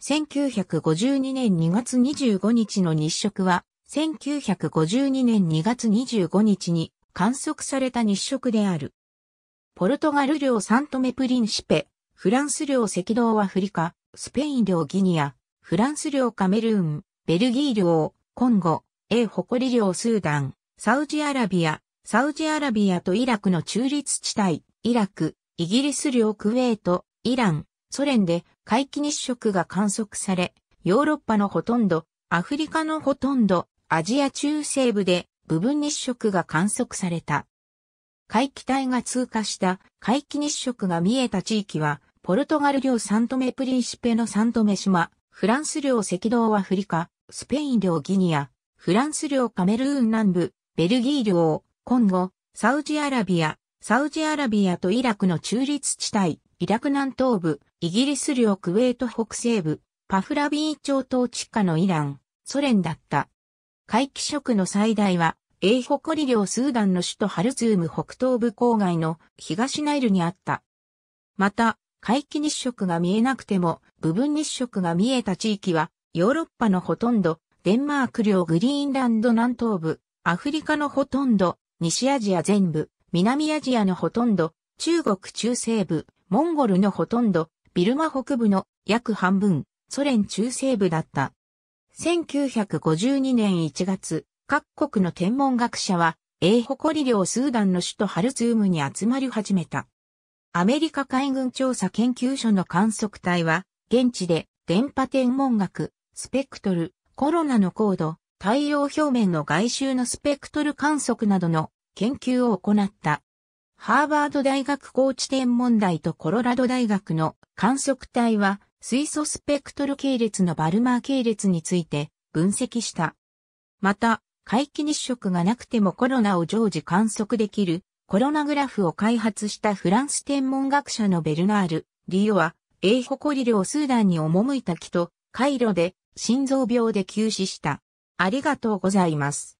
1952年2月25日の日食は、1952年2月25日に観測された日食である。ポルトガル領サントメプリンシペ、フランス領赤道アフリカ、スペイン領ギニア、フランス領カメルーン、ベルギー領、コンゴ、エーホコリ領スーダン、サウジアラビア、サウジアラビアとイラクの中立地帯、イラク、イギリス領クウェート、イラン、ソ連で回帰日食が観測され、ヨーロッパのほとんど、アフリカのほとんど、アジア中西部で部分日食が観測された。回帰帯が通過した回帰日食が見えた地域は、ポルトガル領サントメプリンシペのサントメ島、フランス領赤道アフリカ、スペイン領ギニア、フランス領カメルーン南部、ベルギー領、コンゴ、サウジアラビア、サウジアラビアとイラクの中立地帯、イラク南東部、イギリス領クウェート北西部、パフラビー朝統地下のイラン、ソ連だった。皆既色の最大は、英誇領スーダンの首都ハルツーム北東部郊外の東ナイルにあった。また、皆既日食が見えなくても、部分日食が見えた地域は、ヨーロッパのほとんど、デンマーク領グリーンランド南東部、アフリカのほとんど、西アジア全部、南アジアのほとんど、中国中西部、モンゴルのほとんど、ビルマ北部の約半分、ソ連中西部だった。1952年1月、各国の天文学者は、英誇り領スーダンの首都ハルツームに集まり始めた。アメリカ海軍調査研究所の観測隊は、現地で電波天文学、スペクトル、コロナの高度、太陽表面の外周のスペクトル観測などの研究を行った。ハーバード大学高知天文台とコロラド大学の観測隊は水素スペクトル系列のバルマー系列について分析した。また、皆既日食がなくてもコロナを常時観測できるコロナグラフを開発したフランス天文学者のベルナール・リオは、エイホコリルをスーダンに赴いた木と、カイロで心臓病で急死した。ありがとうございます。